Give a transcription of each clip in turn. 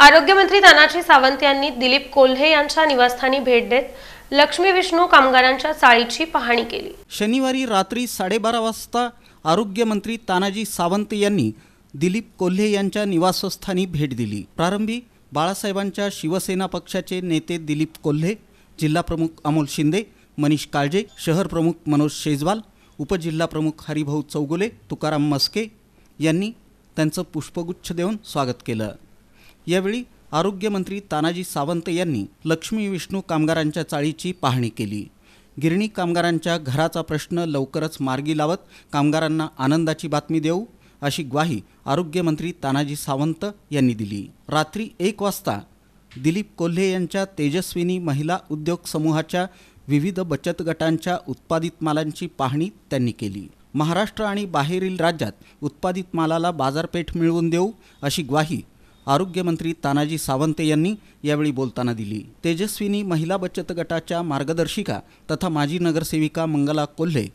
आरोग्यमंत्री तानाजी सावंत यांनी दिलीप कोल्हे यांच्या निवासस्थानी भेट देत लक्ष्मी विष्णू कामगारांच्या चाळीची पाहणी केली शनिवारी रात्री साडेबारा वाजता आरोग्यमंत्री तानाजी सावंत यांनी दिलीप कोल्हे यांच्या निवासस्थानी भेट दिली प्रारंभी बाळासाहेबांच्या शिवसेना पक्षाचे नेते दिलीप कोल्हे जिल्हा प्रमुख अमोल शिंदे मनीष काळजे शहर प्रमुख मनोज शेजवाल उपजिल्हाप्रमुख हरिभाऊ चौगुले तुकाराम मस्के यांनी त्यांचं पुष्पगुच्छ देऊन स्वागत केलं यावेळी आरोग्यमंत्री तानाजी सावंत यांनी लक्ष्मी विष्णू कामगारांच्या चाळीची पाहणी केली गिरणी कामगारांच्या घराचा प्रश्न लवकरच मार्गी लावत कामगारांना आनंदाची बातमी देऊ अशी ग्वाही आरोग्यमंत्री तानाजी सावंत यांनी दिली रात्री एक वाजता दिलीप कोल्हे यांच्या तेजस्विनी महिला उद्योग समूहाच्या विविध बचत गटांच्या उत्पादित मालांची पाहणी त्यांनी केली महाराष्ट्र आणि बाहेरील राज्यात उत्पादित मालाला बाजारपेठ मिळवून देऊ अशी ग्वाही आरोग्यमंत्री तानाजी सावंत यांनी यावेळी बोलताना दिली तेजस्विनी महिला बचत गटाच्या मार्गदर्शिका तथा माजी नगरसेविका मंगला कोल्हे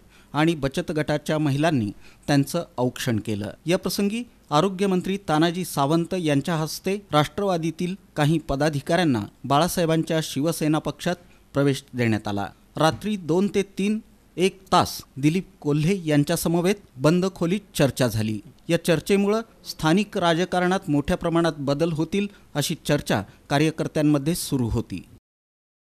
आणि बचत गटाच्या महिलांनी त्यांचं औक्षण केलं या प्रसंगी आरोग्यमंत्री तानाजी सावंत यांच्या हस्ते राष्ट्रवादीतील काही पदाधिकाऱ्यांना बाळासाहेबांच्या शिवसेना पक्षात प्रवेश देण्यात आला रात्री दोन ते तीन एक तास दिलीप कोल्हे यांच्यासमवेत बंद खोलीत चर्चा झाली या चर्चेमुळं स्थानिक राजकारणात मोठ्या प्रमाणात बदल होतील अशी चर्चा कार्यकर्त्यांमध्ये सुरू होती